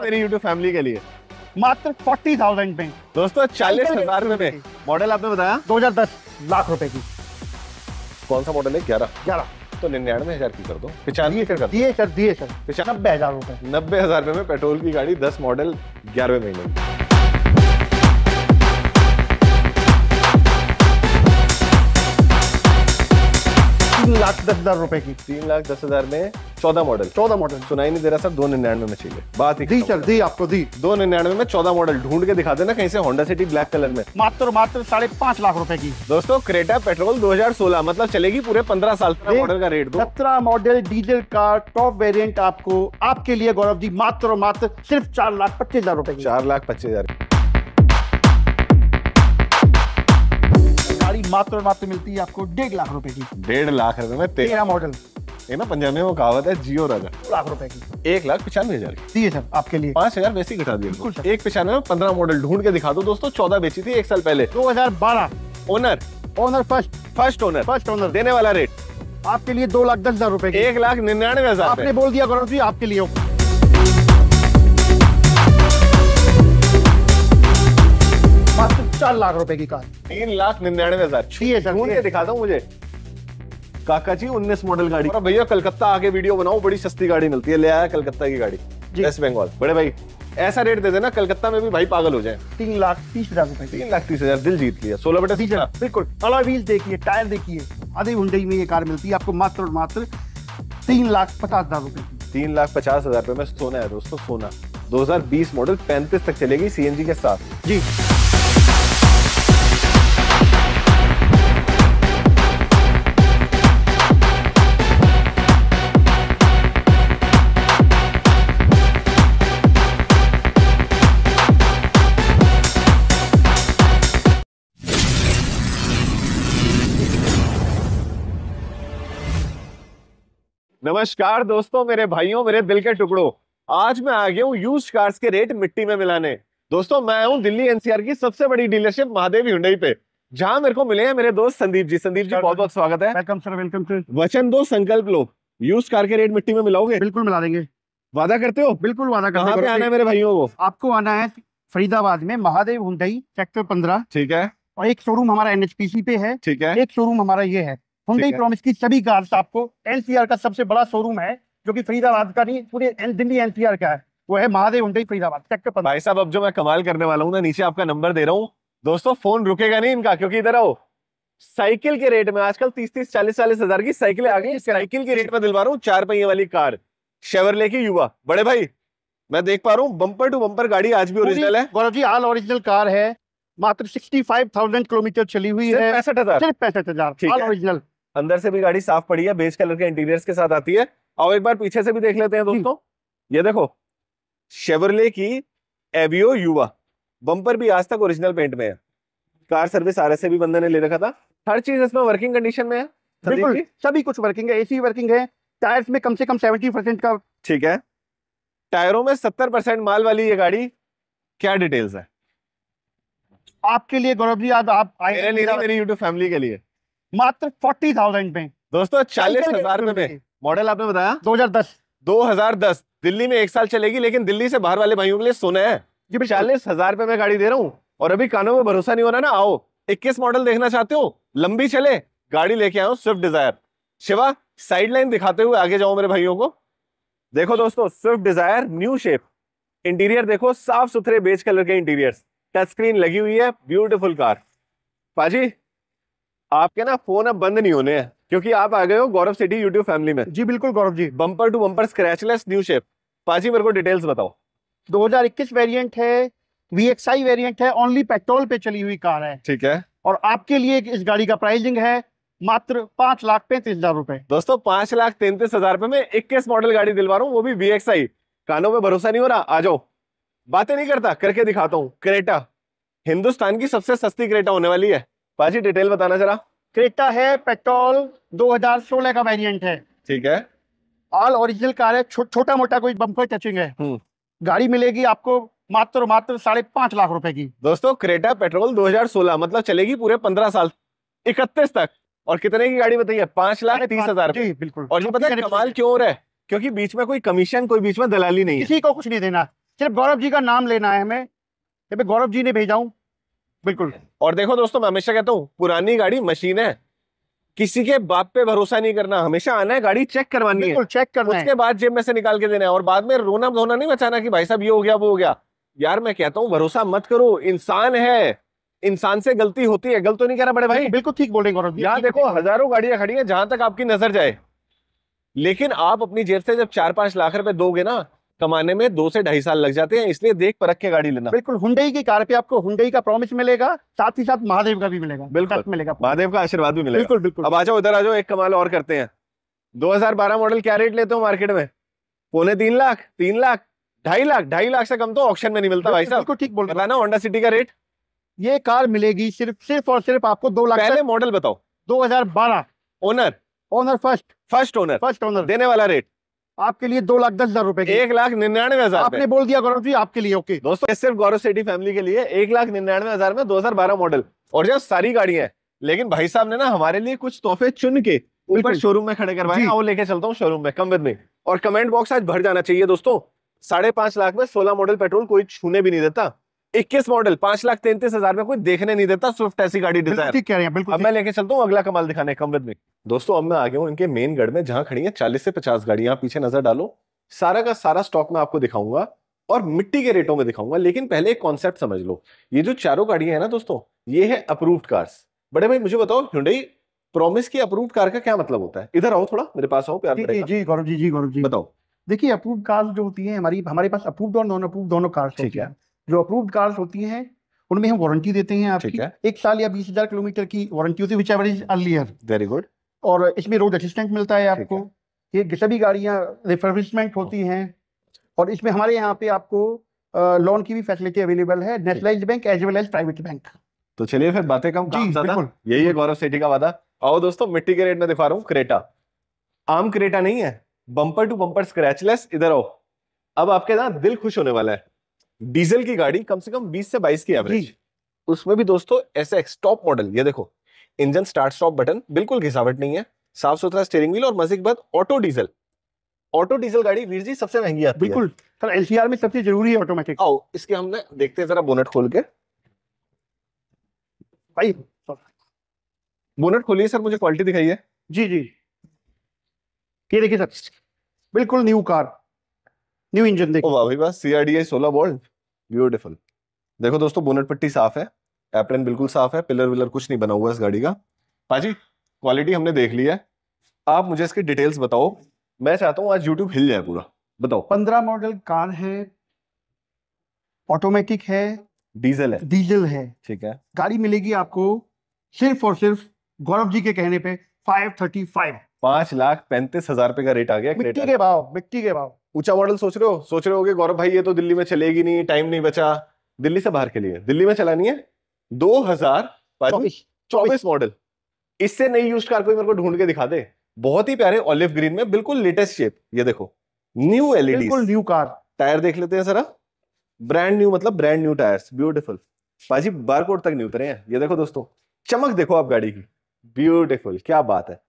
मेरी YouTube family के लिए मात्र फोर्टी थाउजेंड में दोस्तों चालीस हजार रुपए में मॉडल आपने बताया दो हजार दस लाख रुपए की कौन सा मॉडल है ग्यारह ग्यारह तो निन्यानवे हजार की कर दो पिचानवे कर दिए सर दिए सर नब्बे हजार रुपए नब्बे हजार रुपए में पेट्रोल की गाड़ी दस मॉडल ग्यारहवें महीने की तीन लाख दस हजार रुपए की तीन लाख दस हजार में चौदह मॉडल चौदह मॉडल सुनाई नहीं दे रहा सर दो निन्यानवे में चाहिए बात ही दी सर दी आपको दी दो निन्यानवे में चौदह मॉडल ढूंढ के दिखा देना कहीं से होंडा सिटी ब्लैक कलर में मात्र मात्र साढ़े पांच लाख रुपए की दोस्तों क्रेटा पेट्रोल दो हजार सोलह मतलब चलेगी पूरे पंद्रह साल मॉडल का रेट सत्रह मॉडल डीजल का टॉप वेरियंट आपको आपके लिए गौरव जी मात्र मात्र सिर्फ चार लाख पच्चीस हजार रुपए चार लाख पच्चीस हजार मात्र और मात्र मिलती है आपको डेढ़ लाख रुपए की डेढ़ लाख रुपए में तेरह मॉडल ये ना पंजाब में वो कहावत है जियो राजा लाख रुपए की एक लाख पचानवे हजार की सर आपके लिए पांच हजार वैसे ही घटा दिया एक पचानवे में पंद्रह मॉडल ढूंढ के दिखा दो दोस्तों चौदह बेची थी एक साल पहले दो हजार बारह owner owner first first owner first owner देने वाला रेट आपके लिए दो लाख दस हजार रुपए एक लाख निन्यानवे हजार आपने बोल दिया गौरव जी आपके लिए चार लाख रुपए की कार तीन लाख निन्यानवे हजार दिखा दो मुझे काका जी उन्नीस मॉडल गाड़ी भैया कलकत्ता आके वीडियो बनाओ बड़ी सस्ती गाड़ी मिलती है ले आया कलकत्ता की गाड़ी वेस्ट बंगाल बड़े भाई ऐसा रेट दे देना कलकत्ता में भी भाई पागल हो जाए तीन लाख तीस हजार रुपए तीन लाख तीस हजार दिल जीत लिया सोलह बटा तीस बिल्कुल कला व्हील देखिए टायर देखिए आधे घंटे में ये कार मिलती है आपको मात्र और मात्र तीन लाख पचास हजार रुपए तीन लाख पचास हजार रुपए में सोना है दोस्तों सोना 2020 मॉडल 35 तक चलेगी सीएनजी के साथ जी नमस्कार दोस्तों मेरे भाइयों मेरे दिल के टुकड़ों आज मैं आ गया हूँ यूज कार्स के रेट मिट्टी में मिलाने दोस्तों मैं हूँ दिल्ली एनसीआर की सबसे बड़ी डीलरशिप महादेव हिंडई पे जहाँ मेरे को मिले हैं मेरे दोस्त संदीप जी संदीप जी बहुत बहुत स्वागत है वेलकम सर वेलकम सर वचन दो संकल्प लो यूज कार के रेट मिट्टी में मिलाओगे बिल्कुल मिला देंगे वादा करते हो बिल्कुल वादा करते पे आना है मेरे भाइयों को आपको आना है फरीदाबाद में महादेव हुंडई सेक्टर पंद्रह ठीक है और एक शोरूम हमारा एनएचपीसी पे है ठीक है एक शोरूम हमारा ये है हुंडई प्रॉमिस की सभी कार्स आपको एनसीआर का सबसे बड़ा शोरूम है जो कि फरीदाबाद का नहीं पूरे दिल्ली एनसीआर का है वो है महादेव हुंडई फरीदाबाद सेक्टर भाई साहब अब जो मैं कमाल करने वाला हूँ ना नीचे आपका नंबर दे रहा हूँ दोस्तों फोन रुकेगा नहीं इनका क्योंकि इधर आओ साइकिल के रेट में आजकल तीस तीस चालीस चालीस हजार की साइकिलें आ गई साइकिल के रेट में दिलवा रहा हूँ चार पहिए वाली कार शेवरले की युवा बड़े भाई मैं देख पा रहा हूँ बम्पर टू बम्पर गाड़ी आज भी ओरिजिनल है Gaurav ji all original car है मात्र सिक्सटी फाइव थाउजेंड किलोमीटर चली हुई है पैंसठ हजार पैंसठ हजार ऑल ओरिजिनल अंदर से भी गाड़ी साफ पड़ी है बेज कलर के इंटीरियर्स के साथ आती है और एक बार पीछे से भी देख लेते हैं दोस्तों ये देखो शेवरले की एवियो युवा बम्पर भी आज तक ओरिजिनल पेंट में है कार सर्विस आर से भी बंदे ने ले रखा था हर चीज इसमें वर्किंग कंडीशन में है बिल्कुल सभी कुछ वर्किंग है एसी वर्किंग है टायर्स में कम से कम सेवेंटी परसेंट का ठीक है टायरों में सत्तर परसेंट माल वाली ये गाड़ी क्या डिटेल्स है आपके लिए गौरव जी आज आप मेरे लिए मेरी यूट्यूब फैमिली के लिए मात्र फोर्टी थाउजेंड में दोस्तों चालीस हजार रुपए में मॉडल आपने बताया दो हजार दस दो हजार दस दिल्ली में एक साल चलेगी लेकिन दिल्ली से बाहर वाले भाइयों के लिए सोना है जी चालीस हजार रुपए में गाड़ी दे रहा हूँ और अभी कानों में भरोसा नहीं हो रहा ना आओ इक्कीस मॉडल देखना चाहते हो लंबी चले गाड़ी लेके आओ स्विफ्ट डिजायर शिवा साइड लाइन दिखाते हुए आगे जाओ मेरे भाइयों को देखो दोस्तों Swift Dzire new shape interior देखो साफ सुथरे बेज कलर के इंटीरियर टच स्क्रीन लगी हुई है ब्यूटीफुल कार पाजी आपके ना फोन अब बंद नहीं होने हैं क्योंकि आप आ गए हो गौरव सिटी यूट्यूब फैमिली में जी बिल्कुल Gaurav ji bumper to bumper scratchless new shape पाजी मेरे को डिटेल्स बताओ 2021 वेरिएंट है वीएक्सआई वेरिएंट है ओनली पेट्रोल पे चली हुई कार है ठीक है और आपके लिए इस गाड़ी का प्राइसिंग है मात्र पांच लाख पैंतीस हजार रूपए दोस्तों पांच लाख तैंतीस हजार रूपए में इक्कीस मॉडल गाड़ी दिलवा रहा हूँ वो भी वी एक्स आई कानों में भरोसा नहीं हो रहा आ जाओ बातें नहीं करता करके दिखाता हूँ क्रेटा हिंदुस्तान की सबसे सस्ती क्रेटा होने वाली है पाजी डिटेल बताना जरा क्रेटा है पेट्रोल 2016 का वेरिएंट है ठीक है ऑल ओरिजिनल कार है छो, छोटा मोटा कोई बम्पर टचिंग है हम्म। गाड़ी मिलेगी आपको मात्र मात्र साढ़े पांच लाख रुपए की दोस्तों क्रेटा पेट्रोल 2016 मतलब चलेगी पूरे पंद्रह साल इकतीस तक और कितने की गाड़ी बताइए पांच लाख तीस हजार बिल्कुल और जो पता है कमाल क्यों रहा है क्योंकि बीच में कोई कमीशन कोई बीच में दलाली नहीं किसी को कुछ नहीं देना सिर्फ गौरव जी का नाम लेना है हमें गौरव जी ने भेजा हूँ बिल्कुल और देखो दोस्तों मैं हमेशा कहता हूँ पुरानी गाड़ी मशीन है किसी के बाप पे भरोसा नहीं करना हमेशा आना है गाड़ी चेक करवानी है चेक करना उसके बाद जेब में से निकाल के देना है और बाद में रोना धोना नहीं बचाना कि भाई साहब ये हो गया वो हो गया यार मैं कहता हूँ भरोसा मत करो इंसान है इंसान से गलती होती है गलत तो नहीं कह रहा बड़े भाई बिल्कुल ठीक बोल रहे हैं यहाँ देखो हजारों गाड़ियां खड़ी हैं जहां तक आपकी नजर जाए लेकिन आप अपनी जेब से जब चार पांच लाख रुपए दोगे ना कमाने में दो से ढाई साल लग जाते हैं इसलिए देख परख के गाड़ी लेना बिल्कुल हुंडई की कार पे आपको हुंडई का प्रॉमिस मिलेगा साथ ही साथ महादेव का भी मिलेगा बिल्कुल मिलेगा महादेव का आशीर्वाद भी मिलेगा बिल्कुल बिल्कुल अब आ जाओ उधर आ जाओ एक कमाल और करते हैं 2012 मॉडल क्या रेट लेते हो मार्केट में पौने तीन लाख तीन लाख ढाई लाख ढाई लाख से कम तो ऑप्शन में नहीं मिलता भाई साहब ठीक बोल रहा ना होंडा सिटी का रेट ये कार मिलेगी सिर्फ सिर्फ और सिर्फ आपको दो लाख पहले मॉडल बताओ 2012 owner owner first first owner first owner देने वाला रेट आपके लिए दो लाख दस हजार रुपए एक लाख निन्यानवे हजार आपने बोल दिया गौरव जी आपके लिए ओके दोस्तों सिर्फ गौरव सेठी फैमिली के लिए एक लाख निन्यानवे हजार में दो हजार बारह मॉडल और जो सारी गाड़ी है लेकिन भाई साहब ने ना हमारे लिए कुछ तोहफे चुन के ऊपर शोरूम में खड़े करवाए और हाँ, लेके चलता हूँ शोरूम में कम विद में और कमेंट बॉक्स आज भर जाना चाहिए दोस्तों साढ़े पांच लाख में सोलह मॉडल पेट्रोल कोई छूने भी नहीं देता इक्कीस मॉडल पांच लाख तैंतीस हजार में कोई देखने नहीं देता स्विफ्ट ऐसी गाड़ी ठीक कह रहे हैं बिल्कुल अब मैं लेके चलता हूँ अगला कमाल दिखाने कम विद में दोस्तों अब मैं आ गया हूँ इनके मेन गढ़ में जहाँ खड़ी है चालीस से पचास गाड़ी यहाँ पीछे नजर डालो सारा का सारा स्टॉक मैं आपको दिखाऊंगा और मिट्टी के रेटों में दिखाऊंगा लेकिन पहले एक कॉन्सेप्ट समझ लो ये जो चारों गाड़ियां है ना दोस्तों ये है अप्रूव्ड कार्स बड़े भाई मुझे बताओ हिंडई प्रोमिस की अप्रूव्ड कार का क्या मतलब होता है इधर आओ थोड़ा मेरे पास आओ प्यार जी गौरव जी जी गौरव जी बताओ देखिए अप्रूव कार्स जो होती है हमारी हमारे पास अप्रूव्ड और नॉन अप्रूव दोनों कार्स ठीक है जो अप्रूव्ड कार्स होती हैं उनमें हम वारंटी देते हैं आपकी है। एक साल या बीस हजार किलोमीटर की वारंटी होती है which average earlier very good और इसमें रोड असिस्टेंट मिलता है आपको ये सभी गाड़ियाँ रिफर्बिशमेंट होती हैं और इसमें हमारे यहाँ पे आपको लोन की भी फैसिलिटी अवेलेबल है nationalise bank as well as private bank तो चलिए फिर बातें कम काम ज्यादा यही है गौरव सेठी का वादा आओ दोस्तों मिट्टी के रेट में दिखा रहा हूँ क्रेटा आम क्रेटा नहीं है बम्पर टू बम्पर स्क्रैचलेस इधर आओ अब आपके ना दिल खुश होने वाला है डीजल की गाड़ी कम से कम 20 से 22 की एवरेज उसमें भी दोस्तों ऐसे स्टॉप मॉडल ये देखो इंजन स्टार्ट स्टॉप बटन बिल्कुल घिसावट नहीं है साफ सुथरा स्टेयरिंग व्हील और मजे के बाद ऑटो डीजल ऑटो डीजल गाड़ी वीर जी सबसे महंगी आती बिल्कुल है। सर एलसीआर में सबसे जरूरी है ऑटोमेटिक आओ इसके हमने देखते हैं जरा बोनट खोल के भाई बोनट खोलिए सर मुझे क्वालिटी दिखाइए जी जी ये देखिए सर बिल्कुल न्यू कार न्यू इंजन देखो वाह भाई वाह सीआरडीआई 16 वोल्ट ब्यूटीफुल देखो दोस्तों बोनट पट्टी साफ है एप्रन बिल्कुल साफ है पिलर विलर कुछ नहीं बना हुआ इस गाड़ी का पाजी क्वालिटी हमने देख ली है आप मुझे इसकी डिटेल्स बताओ मैं चाहता हूँ आज यूट्यूब हिल जाए पूरा बताओ पंद्रह मॉडल कार है ऑटोमेटिक है डीजल है डीजल है ठीक है गाड़ी मिलेगी आपको सिर्फ और सिर्फ गौरव जी के कहने पे फाइव थर्टी फाइव पांच लाख पैंतीस हजार रुपए का रेट आ गया मिट्टी के भाव मिट्टी के भाव ऊंचा मॉडल सोच रहे हो सोच रहे हो कि गौरव भाई ये तो दिल्ली में चलेगी नहीं टाइम नहीं बचा दिल्ली से बाहर के लिए दिल्ली में चलानी है दो हजार चौबीस मॉडल इससे नई यूज कार कोई मेरे को ढूंढ के दिखा दे बहुत ही प्यारे ऑलिव ग्रीन में बिल्कुल लेटेस्ट शेप ये देखो न्यू एलईडी बिल्कुल न्यू कार टायर देख लेते हैं जरा ब्रांड न्यू मतलब brand new tyres beautiful bar code तक नहीं उतरे हैं ये देखो दोस्तों चमक देखो आप गाड़ी की ब्यूटीफुल क्या बात है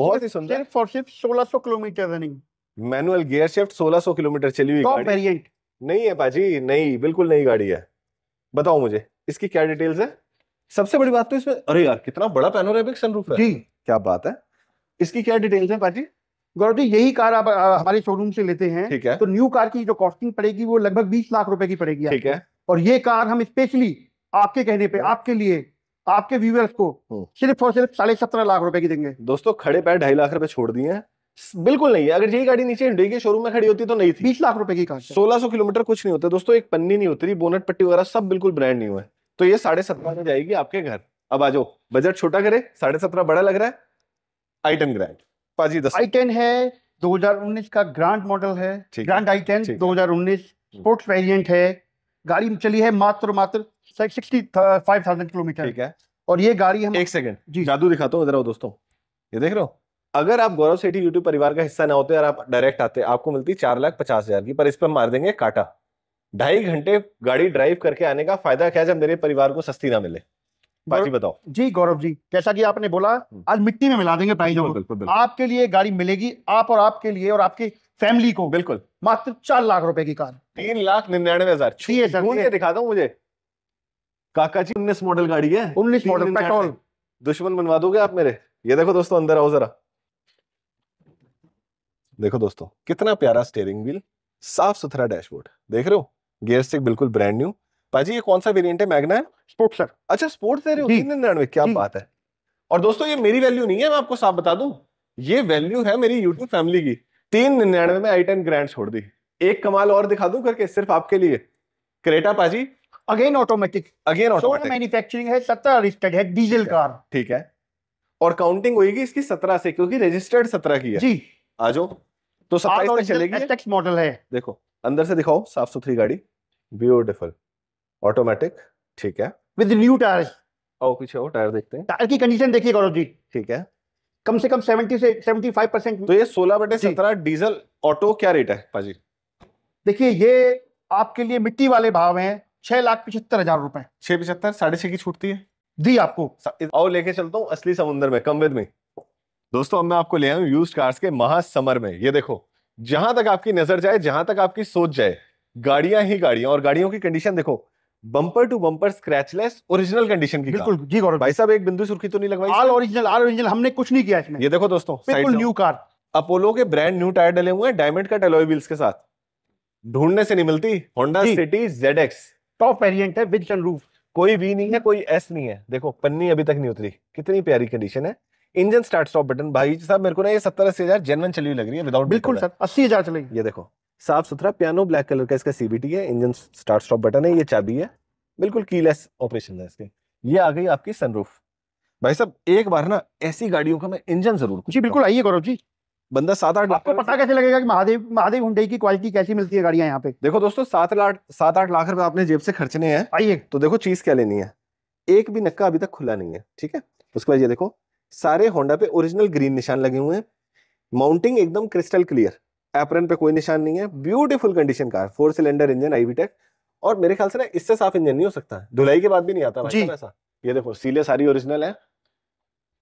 बहुत ही सुंदर सोलह सौ kilometre running manual gear shift 1600 kilometre चली हुई गाड़ी वेरिएंट नहीं है पाजी नहीं बिल्कुल नई गाड़ी है बताओ मुझे इसकी क्या डिटेल्स है सबसे बड़ी बात तो इसमें अरे यार कितना बड़ा पैनोरेमिक सनरूफ है जी क्या बात है इसकी क्या डिटेल्स है पाजी गौरव जी यही कार आप हमारे शोरूम से लेते हैं ठीक है तो न्यू कार की जो कॉस्टिंग पड़ेगी वो लगभग बीस लाख रुपए की पड़ेगी ठीक है और ये कार हम स्पेशली आपके कहने पे हम्म। आपके लिए आपके व्यूअर्स को हम्म। सिर्फ और सिर्फ साढ़े सत्रह लाख रुपए की देंगे दोस्तों खड़े पैर ढाई लाख रुपए छोड़ दिए हैं बिल्कुल नहीं है अगर यही गाड़ी नीचे हिंडे के शोरूम में खड़ी होती तो नहीं थी बीस लाख रुपए की कार सोलह सौ किलोमीटर कुछ नहीं होता दोस्तों एक पन्नी नहीं होती बोनट पट्टी वगैरह सब बिल्कुल ब्रांड नहीं है तो ये साढ़े सत्रह में जाएगी आपके घर अब आज बजट छोटा करे साढ़े सत्रह बड़ा लग रहा है आई टेन ग्रैंड पाजी दस आई टेन है 2019 का ग्रांड मॉडल है ग्रांड आई टेन दो स्पोर्ट्स वेरिएंट हम्म। है गाड़ी में चली है मात्र मात्र सिक्सटी फाइव थाउजेंड किलोमीटर ठीक है और ये गाड़ी हम एक सेकंड जी जादू दिखाता हूँ दोस्तों ये देख रहे हो अगर आप गौरव सेठी यूट्यूब परिवार का हिस्सा ना होते और आप डायरेक्ट आते आपको मिलती चार लाख पचास हजार की पर इस पर मार देंगे काटा ढाई घंटे गाड़ी ड्राइव करके आने का फायदा क्या जब मेरे परिवार को सस्ती ना मिले बाकी बताओ जी गौरव जी जैसा कि आपने बोला हम्म। आज मिट्टी में मिला देंगे आपके लिए गाड़ी मिलेगी आप और आपके लिए और आपकी फैमिली को बिल्कुल मात्र चार लाख रुपए की कार तीन लाख निन्यानवे हजार दिखा दो मुझे काका जी उन्नीस मॉडल गाड़ी है उन्नीस मॉडल पेट्रोल दुश्मन बनवा दोगे आप मेरे ये देखो दोस्तों अंदर आओ जरा देखो दोस्तों कितना प्यारा स्टेयरिंग व्हील साफ सुथरा डैशबोर्ड देख रहे हो गियर स्टिक बिल्कुल ब्रांड न्यू पाजी ये कौन सा वेरिएंट है मैग्ना है स्पोर्ट सर अच्छा स्पोर्ट दे रहे हो तीन निन्यानवे क्या बात है और दोस्तों ये मेरी वैल्यू नहीं है मैं आपको साफ बता दू ये वैल्यू है मेरी यूट्यूब फैमिली की तीन निन्यानवे में आई टेन ग्रैंड छोड़ दी एक कमाल और दिखा दू करके सिर्फ आपके लिए क्रेटा पाजी again automatic again automatic manufacturing है सत्रह रजिस्टर्ड है डीजल कार ठीक है और काउंटिंग होगी इसकी सत्रह से क्योंकि रजिस्टर्ड सत्रह की है जी आ जाओ तो सत्ताईस हाँ, तो तक चलेगी एसटेक्स मॉडल है देखो अंदर से दिखाओ साफ सुथरी गाड़ी ब्यूटिफुल ऑटोमेटिक ठीक है विद न्यू टायर और पीछे और टायर देखते हैं टायर की कंडीशन देखिए गौरव जी ठीक है कम से कम 70 से 75 परसेंट तो ये 16 बटे सत्रह डीजल ऑटो क्या रेट है पाजी देखिए ये आपके लिए मिट्टी वाले भाव हैं छह लाख पिछहत्तर हजार रुपए छह पिछहत्तर साढ़े छह की छूटती है दी आपको और लेके चलता हूँ असली समुद्र में कम विद में दोस्तों अब मैं आपको ले आऊँ यूज कार्स के महासमर में ये देखो जहां तक आपकी नजर जाए जहां तक आपकी सोच जाए गाड़ियां ही गाड़ियां और गाड़ियों की कंडीशन देखो bumper to bumper scratchless original condition की बिल्कुल जी गौरव भाई साहब एक बिंदु सुर्खी तो नहीं लगवाई ऑल ओरिजिनल ऑल ओरिजिनल हमने कुछ नहीं किया इसमें ये देखो दोस्तों बिल्कुल न्यू कार अपोलो के ब्रांड न्यू टायर डले हुए हैं डायमंड कट अलॉय व्हील्स के साथ ढूंढने से नहीं मिलती Honda City Z X top variant है विद सनरूफ कोई वी नहीं है कोई एस नहीं है देखो पन्नी अभी तक नहीं उतरी कितनी प्यारी कंडीशन है इंजन स्टार्ट स्टॉप बटन भाई साहब मेरे को ना ये सत्तर अस्सी हजार जेनवन चली हुई लग रही है विदाउट बिल्कुल सर अस्सी हजार चलेगी ये देखो साफ सुथरा पियानो ब्लैक कलर का इसका सीबीटी है इंजन स्टार्ट स्टॉप बटन है ये चाबी है बिल्कुल कीलेस ऑपरेशन है इसके ये आ गई आपकी सनरूफ भाई साहब एक बार ना ऐसी गाड़ियों का मैं इंजन जरूर जी बिल्कुल आइए गौरव जी बंदा सात आठ लाख पता कैसे लगेगा कि महादेव महादेव हुडई की क्वालिटी कैसी मिलती है गाड़ियां यहाँ पे देखो दोस्तों सात आठ सात आठ लाख रुपए आपने जेब से खर्चने हैं आइए तो देखो चीज क्या लेनी है एक भी नक्का अभी तक खुला नहीं है ठीक है उसके बाद ये देखो सारे होंडा पे ओरिजिनल ग्रीन निशान लगे हुए हैं माउंटिंग एकदम क्रिस्टल क्लियर एपरन पे कोई निशान नहीं है beautiful condition car four cylinder engine iVTEC और मेरे ख्याल से ना इससे साफ इंजन नहीं हो सकता धुलाई के बाद भी नहीं आता भाई ऐसा ये देखो सीले सारी ओरिजिनल है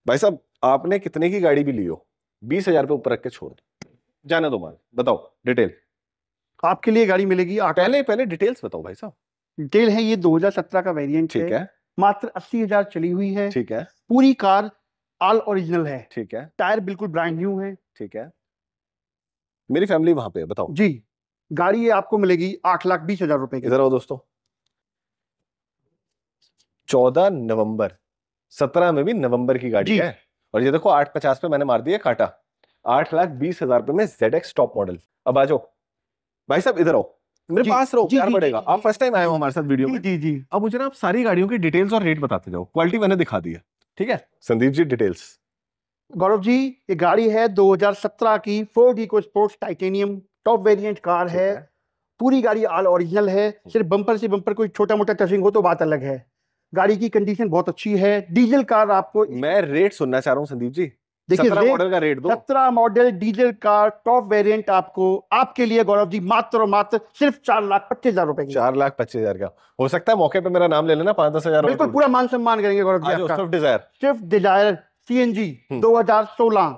भाई साहब आपने कितने की गाड़ी भी ली हो बीस हजार रुपए ऊपर रख के छोड़ दो जाने दो माल बताओ डिटेल आपके लिए गाड़ी मिलेगी आठ पहले पहले डिटेल्स बताओ भाई साहब डिटेल है ये 2017 का वेरिएंट ठीक है, है। मात्र अस्सी हजार चली हुई है ठीक है पूरी कार ऑल ओरिजिनल है ठीक है टायर बिल्कुल ब्रांड न्यू है ठीक है मेरी फैमिली वहां पे है बताओ जी गाड़ी ये आपको मिलेगी आठ लाख बीस हजार रुपए की आओ दोस्तों चौदह नवंबर सत्रह में भी नवंबर की गाड़ी है और ये देखो आठ पचास पे मैंने मार दिया काटा आठ लाख बीस हजार रुपए में जेड एक्स टॉप मॉडल अब आ जाओ भाई साहब इधर आओ मेरे पास रहो क्या पड़ेगा आप फर्स्ट टाइम आए हो हमारे साथ वीडियो में जी जी अब मुझे ना आप सारी गाड़ियों की डिटेल्स और रेट बताते जाओ क्वालिटी मैंने दिखा दी है ठीक है संदीप जी डिटेल्स गौरव जी ये गाड़ी है 2017 की Ford EcoSport Titanium top variant car है पूरी गाड़ी ऑल ओरिजिनल है सिर्फ बम्पर से बम्पर कोई छोटा मोटा टचिंग हो तो बात अलग है गाड़ी की कंडीशन बहुत अच्छी है डीजल कार आपको मैं रेट सुनना चाह रहा हूँ संदीप जी देखिए मॉडल का रेट दो सत्रह मॉडल डीजल का टॉप वेरिएंट आपको आपके लिए गौरव जी मात्र और मात्र सिर्फ चार लाख पच्चीस हजार रुपए चार लाख पच्चीस हजार का हो सकता है मौके पे मेरा नाम ले लेना पांच दस हजार बिल्कुल पूरा मान सम्मान करेंगे Gaurav ji Swift Dzire Swift Dzire हजार सोलह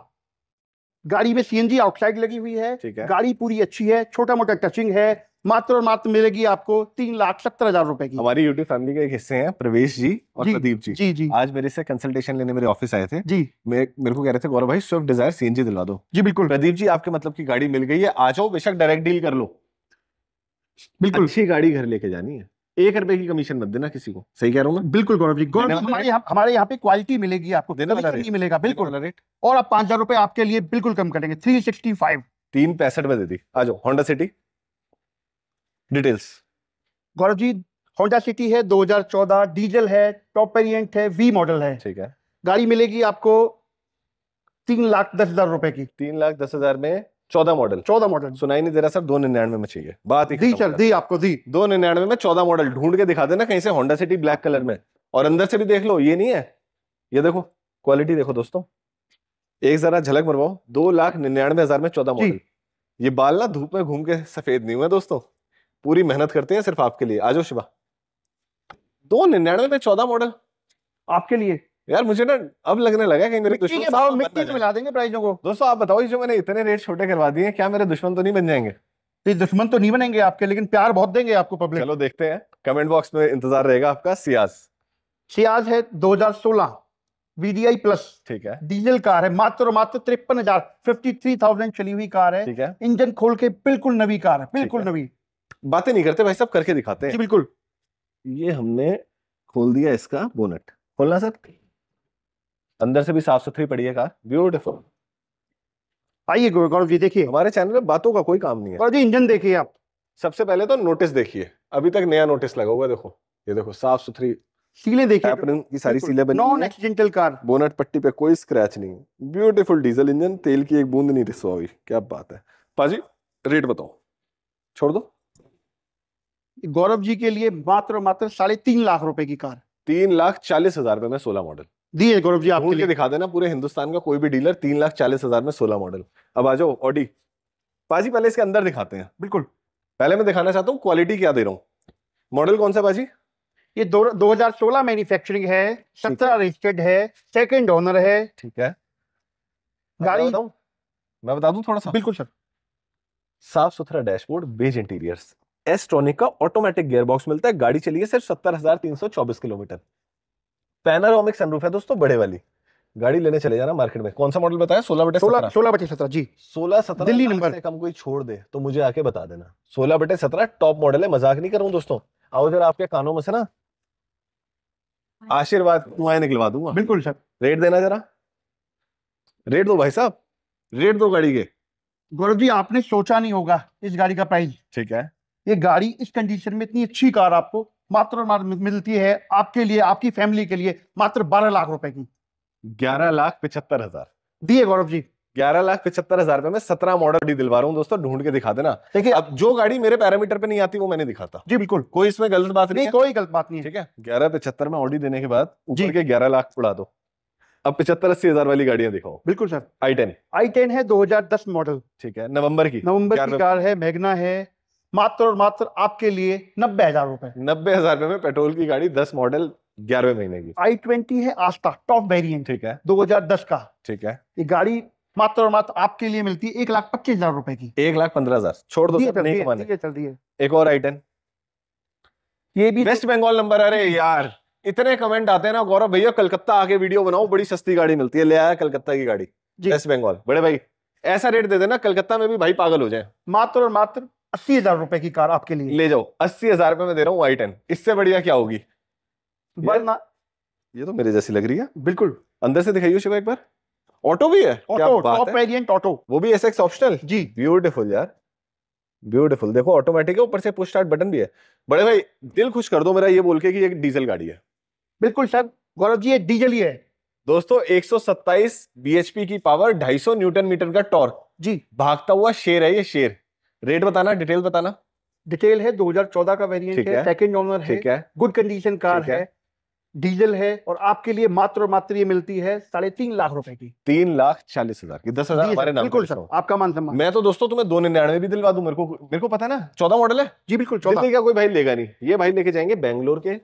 गाड़ी में सीएनजी आउटसाइड लगी हुई है गाड़ी पूरी अच्छी है छोटा मोटा टचिंग है मात्र और मात्र मिलेगी आपको तीन लाख सत्तर हजार रुपए की हमारी यूट्यूब फैमिली के एक हिस्से हैं प्रवेश जी और जी, प्रदीप जी जी जी आज मेरे से कंसल्टेशन लेने मेरे ऑफिस आए थे जी मे, मेरे को कह रहे थे गौरव भाई स्विफ्ट डिजायर सीएनजी दिला दो जी बिल्कुल प्रदीप जी आपके मतलब की गाड़ी मिल गई है आ जाओ बेशक डायरेक्ट डील कर लो बिल्कुल अच्छी गाड़ी घर लेके जानी है एक रुपए की कमीशन मत देना किसी को सही कह रहा हूँ बिल्कुल गौरव जी गौरव हमारे यहाँ हमारे यहाँ पे क्वालिटी मिलेगी आपको देना मिलेगा बिल्कुल रेट और आप पांच हजार रुपए आपके लिए बिल्कुल कम करेंगे थ्री सिक्सटी फाइव तीन पैसठ में दे दी आ जाओ Honda City details Gaurav ji Honda City है 2014 डीजल है टॉप वेरिएंट है वी मॉडल है ठीक है गाड़ी मिलेगी आपको तीन लाख दस हजार रुपए की तीन लाख दस हजार में चौदह मॉडल चौदह मॉडल सुनाई नहीं दे रहा सर दो निन्यानवे में चाहिए बात ही दी सर दी आपको दी दो निन्यानवे में चौदह मॉडल ढूंढ के दिखा देना कहीं से होंडा सिटी ब्लैक कलर में और अंदर से भी देख लो ये नहीं है ये देखो क्वालिटी देखो दोस्तों एक जरा झलक मरवाओ दो लाख निन्यानवे हजार में चौदह मॉडल ये बाल ना धूप में घूम के सफेद नहीं हुए दोस्तों पूरी मेहनत करते हैं सिर्फ आपके लिए आ जाओ शिवा दो निन्यानवे में चौदह मॉडल आपके लिए यार मुझे ना अब लगने लगा कि मेरे दुश्मन भाव मिट्टी मिला देंगे प्राइसों को दोस्तों आप बताओ जो मैंने इतने रेट छोटे करवा दिए क्या मेरे दुश्मन तो नहीं बन जाएंगे नहीं दुश्मन तो नहीं बनेंगे आपके लेकिन प्यार बहुत देंगे आपको पब्लिक चलो देखते हैं कमेंट बॉक्स में इंतजार रहेगा आपका सियाज सियाज है 2016 वीडीआई प्लस ठीक है डीजल कार है मात्र मात्र तिरपन हजार फिफ्टी थ्री थाउजेंड चली हुई कार है ठीक है इंजन खोल के बिल्कुल नवी कार है बिल्कुल नवी बातें नहीं करते भाई साहब करके दिखाते हैं बिल्कुल ये हमने खोल दिया इसका बोनट खोलना सर अंदर से भी साफ सुथरी पड़ी है कार ब्यूटिफुल आइए गौरव जी देखिए हमारे चैनल में बातों का कोई काम नहीं है गौरव जी इंजन देखिए आप सबसे पहले तो नोटिस देखिए अभी तक नया नोटिस लगा हुआ देखो ये देखो साफ सुथरी सीले देखिए अपने की सारी सीले बनी नॉन एक्सीडेंटल कार बोनट पट्टी पे कोई स्क्रैच नहीं है ब्यूटीफुल डीजल इंजन तेल की एक बूंद नहीं रिसवा हुई क्या बात है पाजी रेट बताओ छोड़ दो गौरव जी के लिए मात्र मात्र साढ़े तीन लाख रुपए की कार तीन लाख चालीस हजार रुपए में सोलह मॉडल दिए गौरव जी आपके लिए दिखा देना पूरे हिंदुस्तान का कोई भी डीलर तीन लाख चालीस हजार में सोलह मॉडल अब आ जाओ ऑडी पाजी पहले इसके अंदर दिखाते हैं बिल्कुल पहले मैं दिखाना चाहता हूँ क्वालिटी क्या दे रहा हूँ मॉडल कौन सा पाजी ये दो, दो हजार सोलह मैन्युफैक्चरिंग है सत्रह रजिस्टर्ड है सेकंड ओनर है ठीक है गाड़ी मैं बता दू थोड़ा सा बिल्कुल सर साफ सुथरा dashboard beige interiors S tronic का ऑटोमेटिक गियरबॉक्स मिलता है गाड़ी चली है सिर्फ सत्तर हजार तीन सौ चौबीस किलोमीटर पैनारोमिक सनरूफ है दोस्तों बड़े वाली गाड़ी लेने चले जाना मार्केट में कौन सा मॉडल बताया सोलह बटे सोलह सोलह बटे सत्रह जी सोलह सत्रह दिल्ली नंबर कम कोई छोड़ दे तो मुझे आके बता देना सोलह बटे सत्रह टॉप मॉडल है मजाक नहीं करूं दोस्तों आओ जरा आपके कानों में से ना आशीर्वाद दुआएं निकलवा दूंगा बिल्कुल सर रेट देना जरा रेट दो भाई साहब रेट दो गाड़ी के गौरव जी आपने सोचा नहीं होगा इस गाड़ी का प्राइस ठीक है ये गाड़ी इस कंडीशन में इतनी अच्छी कार आपको मात्र मिलती है आपके लिए आपकी फैमिली के लिए मात्र बारह लाख रुपए की ग्यारह लाख पिछहत्तर हजार दिए गौरव जी ग्यारह लाख पिछहत्तर हजार में सत्रह मॉडल डी दिलवा रहा हूँ दोस्तों ढूंढ के दिखा देना देखिए अब जो गाड़ी मेरे पैरामीटर पे नहीं आती वो मैंने दिखाता जी बिल्कुल कोई इसमें गलत बात नहीं, कोई गलत बात नहीं ठीक है ग्यारह पिछहत्तर में ऑडी देने के बाद जी के ग्यारह लाख उड़ा दो अब पिछहत्तर अस्सी हजार वाली गाड़ियां दिखाओ बिल्कुल sir i ten i ten है दो हजार दस मॉडल ठीक है नवंबर की नवंबर की कार है मेघना है मात्र और मात्र आपके लिए नब्बे हजार रुपए नब्बे हजार रुपए में पेट्रोल की गाड़ी दस मॉडल ग्यारहवें महीने की आई ट्वेंटी है तक टॉप वेरियंट ठीक है दो हजार दस का ठीक है ये गाड़ी मात्र और मात्र आपके लिए मिलती है एक लाख पच्चीस हजार रुपए की एक लाख पंद्रह हजार छोड़ दो एक और आइटन ये भी वेस्ट बंगाल नंबर अरे यार इतने कमेंट आते हैं ना गौरव भैया कलकत्ता आके वीडियो बनाओ बड़ी सस्ती गाड़ी मिलती है ले आया कलकत्ता की गाड़ी वेस्ट बंगाल बड़े भाई ऐसा रेट दे देना कलकत्ता में भी भाई पागल हो जाए मात्र और मात्र अस्सी हजार रुपए की कार आपके लिए ले जाओ अस्सी हजार रुपए में दे रहा हूँ वाई टेन इससे बढ़िया क्या होगी वरना ये तो मेरे जैसी लग रही है बिल्कुल अंदर से दिखाइए एक बार ऑटो भी है ऑटो टॉप वेरिएंट ऑटो वो भी एसएक्स ऑप्शनल जी ब्यूटिफुल यार ब्यूटीफुल देखो ऑटोमेटिक है ऊपर से पुश स्टार्ट बटन भी है बड़े भाई दिल खुश कर दो मेरा ये बोल के कि ये डीजल गाड़ी है बिल्कुल सर गौरव जी ये डीजल ही है दोस्तों 127 बीएचपी की पावर 250 न्यूटन मीटर का टॉर्क जी भागता हुआ शेर है ये शेर रेट बताना डिटेल बताना डिटेल है 2014 का वेरिएंट है सेकंड ओनर है गुड कंडीशन कार है डीजल है और आपके लिए मात्र और मात्र ये मिलती है साढ़े तीन लाख रुपए की तीन लाख चालीस हजार की दस हजार नाम बिल्कुल सर आपका मान सम्मान मैं तो दोस्तों तुम्हें दो निन्यानवे भी दिलवा दू मेरे को मेरे को पता ना चौदह मॉडल है जी बिल्कुल चौदह का कोई भाई लेगा नहीं ये भाई लेके जाएंगे बैंगलोर के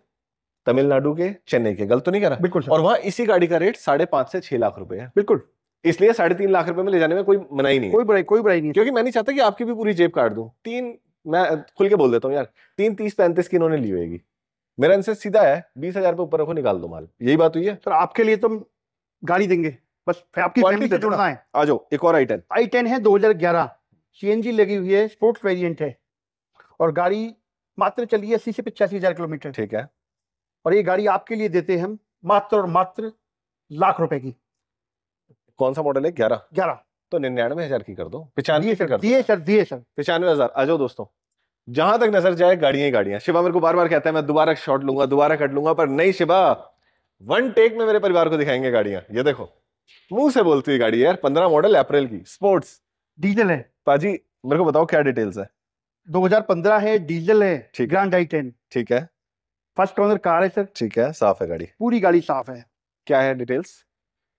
तमिलनाडु के चेन्नई के गलत तो नहीं कर रहा बिल्कुल और वहाँ इसी गाड़ी का रेट साढ़े पांच से छह लाख रुपए है बिल्कुल इसलिए साढ़े तीन लाख रुपए में ले जाने में कोई मनाही नहीं कोई बुराई कोई बुराई नहीं क्योंकि मैं नहीं चाहता कि आपकी भी पूरी जेब काट दूं तीन मैं खुल के बोल देता हूँ यार तीन तीस पैंतीस की इन्होंने ली होगी मेरा इनसे सीधा है बीस हजार ऊपर रखो निकाल दो माल यही बात हुई है सर आपके लिए तो गाड़ी देंगे बस आपकी फैमिली से जुड़ना है आ जाओ एक और आई टेन आई टेन है दो हजार ग्यारह सी एन जी लगी हुई है स्पोर्ट्स वेरियंट है और गाड़ी मात्र चली है अस्सी से पचासी हजार किलोमीटर ठीक है और ये गाड़ी आपके लिए देते हैं हम मात्र और मात्र लाख रुपए की कौन सा मॉडल है ग्यारह ग्यारह तो निन्यानवे हजार की कर दो पिचानवे सर दिए सर दिए सर पिचानवे हजार आ जाओ दोस्तों जहां तक नजर जाए गाड़ियां गाड़ियां शिवा मेरे को बार बार कहता है मैं दोबारा शॉट लूंगा दोबारा कट लूंगा पर नहीं शिवा वन टेक में मेरे परिवार को दिखाएंगे गाड़ियां ये देखो मुंह से बोलती है गाड़ी यार पंद्रह मॉडल अप्रैल की स्पोर्ट्स डीजल है पाजी मेरे को बताओ क्या डिटेल्स है 2015 है डीजल है ठीक ग्रांड आई टेन ठीक है फर्स्ट ऑनर कार है सर ठीक है साफ है गाड़ी पूरी गाड़ी साफ है क्या है डिटेल्स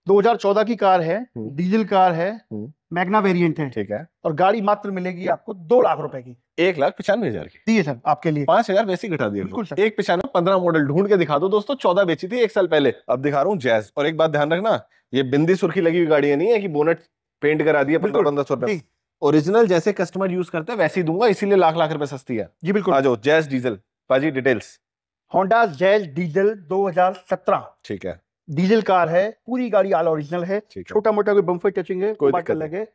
2014 की कार है हम्म। डीजल कार है हम्म। मैग्ना वेरिएंट है ठीक है और गाड़ी मात्र मिलेगी आपको दो लाख रुपए की एक लाख पचानवे हजार की है सर आपके लिए पांच हजार वैसे घटा दिया बिल्कुल एक पचानवे पंद्रह मॉडल ढूंढ के दिखा दो दोस्तों चौदह बेची थी एक साल पहले अब दिखा रहा हूँ जैज और एक बात ध्यान रखना ये बिंदी सुर्खी लगी हुई गाड़ियां नहीं है की बोनट पेंट करा दिया पंद्रह पंद्रह सौ रुपए ओरिजिनल जैसे कस्टमर यूज करते हैं वैसे ही दूंगा इसीलिए लाख लाख रुपए सस्ती है जी बिल्कुल आ जाओ जैज डीजल पाजी डिटेल्स होंडा जैज डीजल 2017 ठीक है डीजल कार है पूरी गाड़ी आल ओरिजिनल है छोटा मोटा कोई बम्फर टचिंग है कोई बात अलग है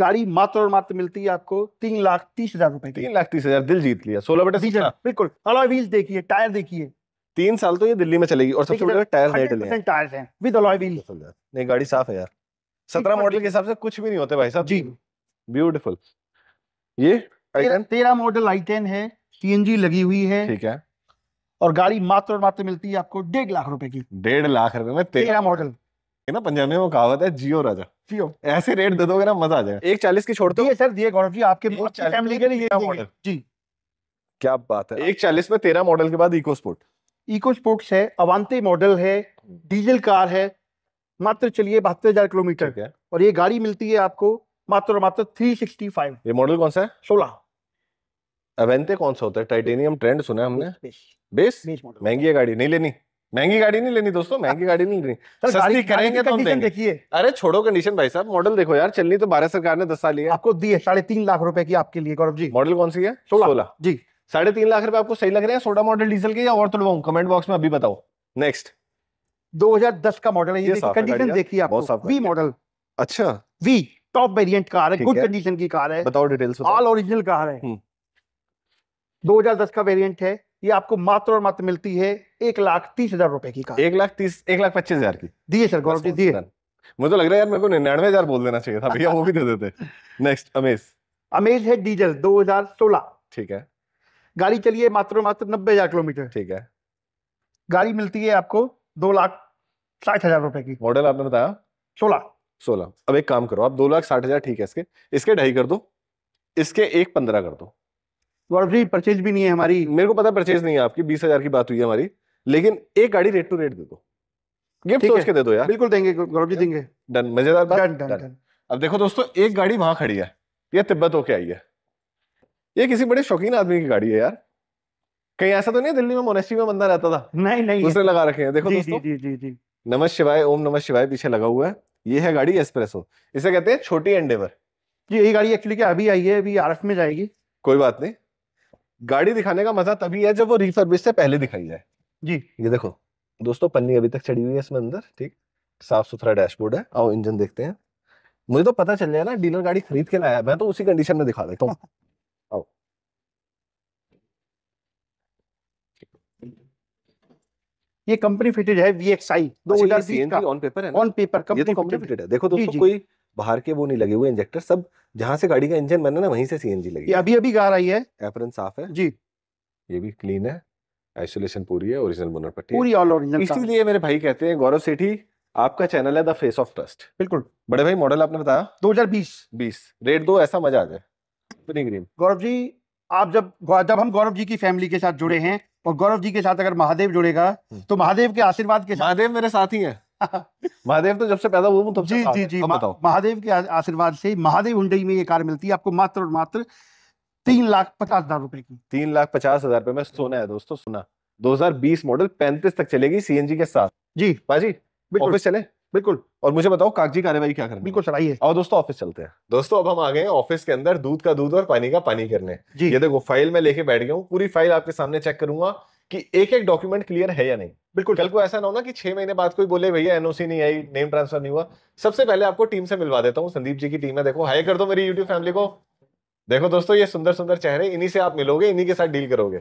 गाड़ी मात्र और मात्र मिलती है आपको तीन लाख तीस हजार रुपए तीन लाख तीस हजार दिल जीत लिया सोलह बटा डीजल बिल्कुल अलॉय व्हील देखिए टायर देखिए तीन साल तो ये दिल्ली में चलेगी और सबसे बड़ा टायर नए टायर हैं विद अलॉय व्हील नहीं गाड़ी साफ है यार सत्रह मॉडल के हिसाब से कुछ भी नहीं होते भाई साहब जी ब्यूटिफुल ये तेरह मॉडल आई टेन है सीएनजी लगी हुई है ठीक है और गाड़ी मात्र और मात्र मिलती है आपको डेढ़ लाख रुपए की डेढ़ लाख रुपए में तेरह मॉडल ना पंजाबी में वो कहावत है जियो राजा जियो ऐसे रेट दे दोगे ना मजा आ जाएगा एक चालीस की छोड़ दो सर दिए गौरव जी आपके फैमिली के लिए मॉडल जी क्या बात है एक चालीस में तेरह मॉडल के बाद इको स्पोर्ट इको स्पोर्ट्स है अवान्ते मॉडल है डीजल कार है मात्र चलिए बहत्तर हजार किलोमीटर और ये गाड़ी मिलती है आपको मात्र और मात्र थ्री सिक्सटी फाइव ये मॉडल कौन सा है सोलह अवेंते कौन सा होता है टाइटेनियम ट्रेंड सुना हमने बेस महंगी है गाड़ी नहीं लेनी महंगी गाड़ी नहीं लेनी दोस्तों महंगी गाड़ी नहीं लेनी सस्ती करेंगे तो हम देखिए अरे छोड़ो कंडीशन भाई साहब मॉडल देखो यार चलनी तो भारत सरकार ने दस साल लिया आपको दी है साढ़े तीन लाख रुपए की आपके लिए गौरव जी मॉडल कौन सी है सोलह जी साढ़े तीन लाख रुपए आपको सही लग रहे हैं सोडा मॉडल डीजल के या और तो कमेंट बॉक्स में अभी बताओ नेक्स्ट 2010 का मॉडल है ये कंडीशन देखिए आप वी मॉडल अच्छा वी टॉप वेरिएंट कार है गुड कंडीशन की कार है बताओ डिटेल्स ऑल ओरिजिनल कार है हम्म। 2010 का वेरिएंट है ये आपको मात्र और मात्र मिलती है एक लाख तीस हजार रुपए की का एक लाख तीस एक लाख पच्चीस हजार की दिए सर गौरव जी दिए मुझे तो लग रहा है यार मेरे को निन्यानवे हजार बोल देना चाहिए था भैया वो भी दे देते नेक्स्ट अमेज अमेज है डीजल 2016 ठीक है गाड़ी चलिए मात्र मात्र नब्बे हजार किलोमीटर ठीक है गाड़ी मिलती है आपको दो लाख साठ हजार रुपए की मॉडल आपने बताया सोलह सोलह अब एक काम करो आप दो लाख साठ हजार ठीक है इसके इसके ढाई कर दो इसके एक पंद्रह कर दो ऑलरेडी परचेज भी नहीं है हमारी मेरे को पता परचेज नहीं है आपकी बीस हजार की बात हुई है हमारी लेकिन एक गाड़ी रेट टू रेट दे दो गिफ्ट सोच के दे दो यार बिल्कुल देंगे गौरव जी देंगे डन मजेदार बात डन डन अब देखो दोस्तों एक गाड़ी वहां खड़ी है ये तिब्बत होके आई है ये किसी बड़े शौकीन आदमी की गाड़ी है यार कहीं ऐसा तो नहीं दिल्ली में मोनेस्ट्री में बंदा रहता था नहीं नहीं उसने लगा रखे हैं देखो जी, दोस्तों जी जी जी नमः शिवाय ओम नमः शिवाय पीछे लगा हुआ है ये है गाड़ी एस्प्रेसो इसे कहते हैं छोटी एंडेवर जी यही गाड़ी एक्चुअली क्या अभी आई है अभी आर में जाएगी कोई बात नहीं गाड़ी दिखाने का मजा तभी है जब वो रिफर्बिश से पहले दिखाई जाए जी ये देखो दोस्तों पन्नी अभी तक चढ़ी हुई है इसमें अंदर ठीक साफ सुथरा डैशबोर्ड है आओ इंजन देखते हैं मुझे तो पता चल जाए ना डीलर गाड़ी खरीद के लाया मैं तो उसी कंडीशन में दिखा देता हूँ आओ ये कंपनी फिटेड है वीएक्सआई अच्छा, 2020 का ऑन पेपर है ऑन पेपर कंपनी फिटेड है देखो दोस्तों कोई बाहर के वो नहीं लगे हुए इंजेक्टर सब जहां से गाड़ी का इंजन बना ना वहीं से सी जी लगी अभी अभी कार आई है एपरन साफ है जी ये भी क्लीन है आइसोलेशन पूरी है ओरिजिनल मोनर पट्टी पूरी ऑल ओरिजिनल इसीलिए मेरे भाई कहते हैं गौरव सेठी आपका चैनल है द फेस ऑफ ट्रस्ट बिल्कुल बड़े भाई मॉडल आपने बताया 2020 20 रेट दो ऐसा मजा आ जाए गौरव जी आप जब जब हम गौरव जी की फैमिली के साथ जुड़े हैं और गौरव जी के साथ अगर महादेव जुड़ेगा हम्म। तो महादेव के आशीर्वाद के साथ महादेव मेरे साथ ही है महादेव तो जब से पैदा हुआ हूँ तब जी जी जी महादेव के आशीर्वाद से महादेव उंडई में ये कार मिलती है आपको मात्र और मात्र तीन लाख पचास हजार रुपए की तीन लाख पचास हजार रुपए में सोना है दोस्तों सुना 2020 मॉडल 35 तक चलेगी सीएनजी के साथ जी पाजी ऑफिस चले बिल्कुल और मुझे बताओ कागजी कार्यवाही क्या करनी बिल्कुल चढ़ाई है और दोस्तों ऑफिस चलते हैं दोस्तों अब हम आ गए ऑफिस के अंदर दूध का दूध और पानी का पानी करने ये देखो फाइल में लेके बैठ गया हूँ पूरी फाइल आपके सामने चेक करूंगा कि एक एक डॉक्यूमेंट क्लियर है या नहीं बिल्कुल कल को ऐसा ना हो ना कि छह महीने बाद कोई बोले भैया एनओसी नहीं आई नेम ट्रांसफर नहीं हुआ सबसे पहले आपको टीम से मिलवा देता हूँ संदीप जी की टीम है देखो हाई कर दो मेरी यूट्यूब फैमिली को देखो दोस्तों ये सुंदर सुंदर चेहरे इन्हीं से आप मिलोगे इन्हीं के साथ डील करोगे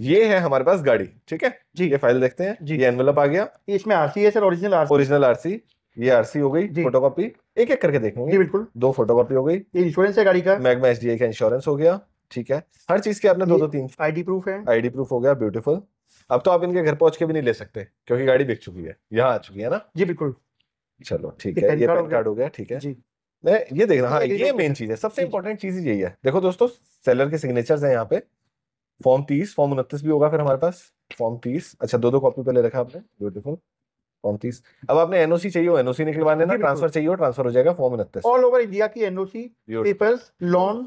ये है हमारे पास गाड़ी ठीक है जी ये फाइल देखते हैं जी ये एनवेलप आ गया इसमें आरसी है sir original RC original RC ये आरसी हो गई फोटो कॉपी एक एक करके देखेंगे बिल्कुल दो फोटो कॉपी हो गई इंश्योरेंस है गाड़ी का मैगमा एच का इंश्योरेंस हो गया ठीक है हर चीज के आपने दो दो तीन आईडी प्रूफ है आईडी प्रूफ हो गया ब्यूटीफुल अब तो आप इनके घर पहुंच के भी नहीं ले सकते क्योंकि गाड़ी बिक चुकी है यहाँ आ चुकी है ना जी बिल्कुल चलो ठीक है ये पैन कार्ड हो गया ठीक है जी ये देखना हाँ, हाँ ये मेन चीज है सबसे इम्पोर्टेंट चीज यही है देखो दोस्तों सेलर के सिग्नेचर है यहाँ पे फॉर्म तीस फॉर्म उनतीस भी होगा फिर हमारे पास फॉर्म तीस अच्छा दो दो कॉपी पहले रखा आपने ब्यूटीफुल फॉर्म तीस अब आपने एनओसी चाहिए हो एनओसी निकलवाने ना ट्रांसफर चाहिए हो ट्रांसफर हो जाएगा फॉर्म उनतीस ऑल ओवर इंडिया की एनओसी पेपर्स लोन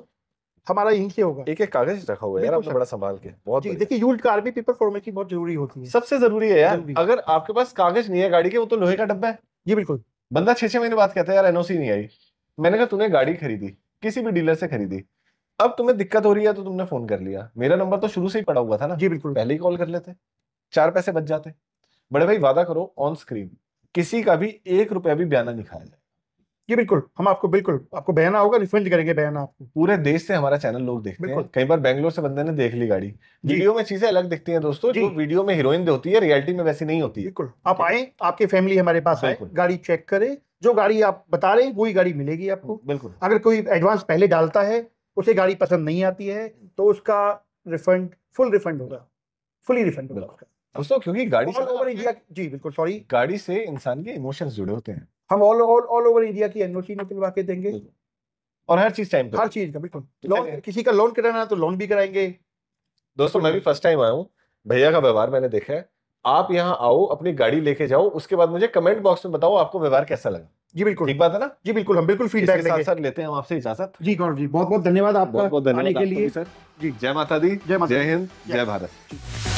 हमारा यहीं से होगा एक एक कागज रखा हुआ है यार बड़ा संभाल के बहुत देखिए यूल्ड कार में पेपर फॉर्मेलिटी बहुत जरूरी होती है सबसे जरूरी है यार अगर आपके पास कागज नहीं है गाड़ी के वो तो लोहे का डब्बा है जी बिल्कुल बंदा छह छह महीने बाद कहता है यार एनओसी नहीं आई मैंने कहा तूने गाड़ी खरीदी किसी भी डीलर से खरीदी अब तुम्हें दिक्कत हो रही है तो तुमने फोन कर लिया मेरा नंबर तो शुरू से ही पड़ा हुआ था ना जी बिल्कुल पहले ही कॉल कर लेते चार पैसे बच जाते बड़े भाई वादा करो ऑन स्क्रीन किसी का भी एक रुपया भी बयाना नहीं खाया जाए जी बिल्कुल हम आपको बिल्कुल आपको बहना होगा रिफंड करेंगे बहना आपको पूरे देश से हमारा चैनल लोग देखते हैं कई बार बैंगलोर से बंदे ने देख ली गाड़ी वीडियो में चीजें अलग दिखती हैं दोस्तों जो वीडियो में हीरोइन होती है रियलिटी में वैसी नहीं होती बिल्कुल आप आए आपकी फैमिली हमारे पास आए गाड़ी चेक करे जो गाड़ी आप बता रहे हैं वही गाड़ी मिलेगी आपको बिल्कुल अगर कोई एडवांस पहले डालता है उसे गाड़ी पसंद नहीं आती है तो उसका रिफंड फुल रिफंड होगा फुली रिफंड होगा दोस्तों क्योंकि गाड़ी से जी बिल्कुल सॉरी गाड़ी से इंसान के इमोशंस जुड़े होते हैं हम all all all over India की एनओसी निकलवा के देंगे और हर चीज टाइम हर चीज का बिल्कुल तो लोन किसी का लोन कराना है तो लोन भी कराएंगे दोस्तों मैं भी फर्स्ट टाइम आया हूँ भैया का व्यवहार मैंने देखा है आप यहाँ आओ अपनी गाड़ी लेके जाओ उसके बाद मुझे कमेंट बॉक्स में बताओ आपको व्यवहार कैसा लगा जी बिल्कुल ठीक बात है ना जी बिल्कुल हम बिल्कुल फीडबैक लेंगे सर लेते हैं हम आपसे इजाजत जी गौरव जी बहुत बहुत धन्यवाद आपका बहुत बहुत धन्यवाद के लिए सर जी जय माता दी जय हिंद जय भारत